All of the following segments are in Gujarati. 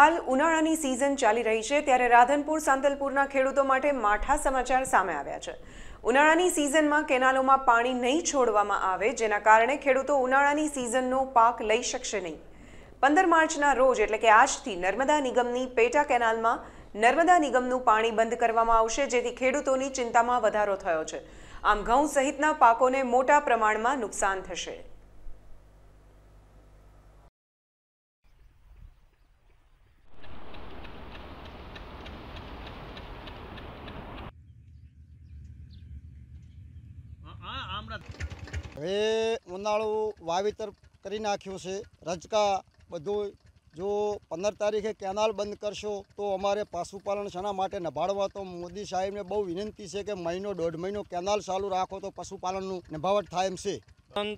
હાલ ઉનાળાની સિઝન ચાલી રહી છે ત્યારે રાધનપુર સાંતલપુરના ખેડૂતો માટે માઠા સમાચાર સામે આવ્યા છે ઉનાળાની સિઝનમાં કેનાલોમાં પાણી નહીં છોડવામાં આવે જેના કારણે ખેડૂતો ઉનાળાની સિઝનનો પાક લઈ શકશે નહીં પંદર માર્ચના રોજ એટલે કે આજથી નર્મદા નિગમની પેટા કેનાલમાં નર્મદા નિગમનું પાણી બંધ કરવામાં આવશે જેથી ખેડૂતોની ચિંતામાં વધારો થયો છે આમ ઘઉં સહિતના પાકોને મોટા પ્રમાણમાં નુકસાન થશે હવે ઉનાળું વાવેતર કરી નાખ્યું છે રજકા બધું જો પંદર તારીખે કેનાલ બંધ કરશો તો અમારે પશુપાલન શાના માટે નભાળવા તો મોદી સાહેબને બહુ વિનંતી છે કે મહિનો દોઢ મહિનો કેનાલ ચાલુ રાખો તો પશુપાલનનું નભાવટ થાય એમ છે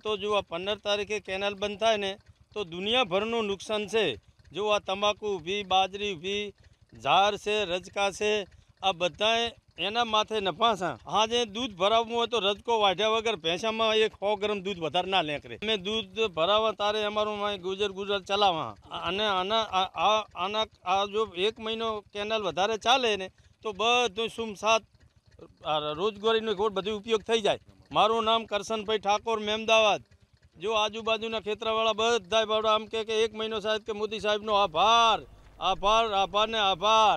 તો જો આ પંદર તારીખે કેનાલ બંધ થાય ને તો દુનિયાભરનું નુકસાન છે જો આ તમાકુ ઊભી બાજરી ઊભી ઝાર છે રજકા છે આ બધાએ એના માથે નફાસા હા જે દૂધ ભરાવવું હોય તો રજકો વાઢ્યા વગર ભેંસામાં એક ખો ગરમ દૂધ વધારે ના લેકરે અમે દૂધ ભરાવા તારે અમારું ગુજર ગુજરાત ચલાવવા અને આના આના આ જો એક મહિનો કેનાલ વધારે ચાલે ને તો બધું સુમસાત રોજગારીનો ગોળ બધું ઉપયોગ થઈ જાય મારું નામ કરશનભાઈ ઠાકોર મેમદાવાદ જો આજુબાજુના ખેતરાવાળા બધા આમ કે એક મહિનો સાહેબ કે મોદી સાહેબનો આભાર આભાર આભાર ને આભાર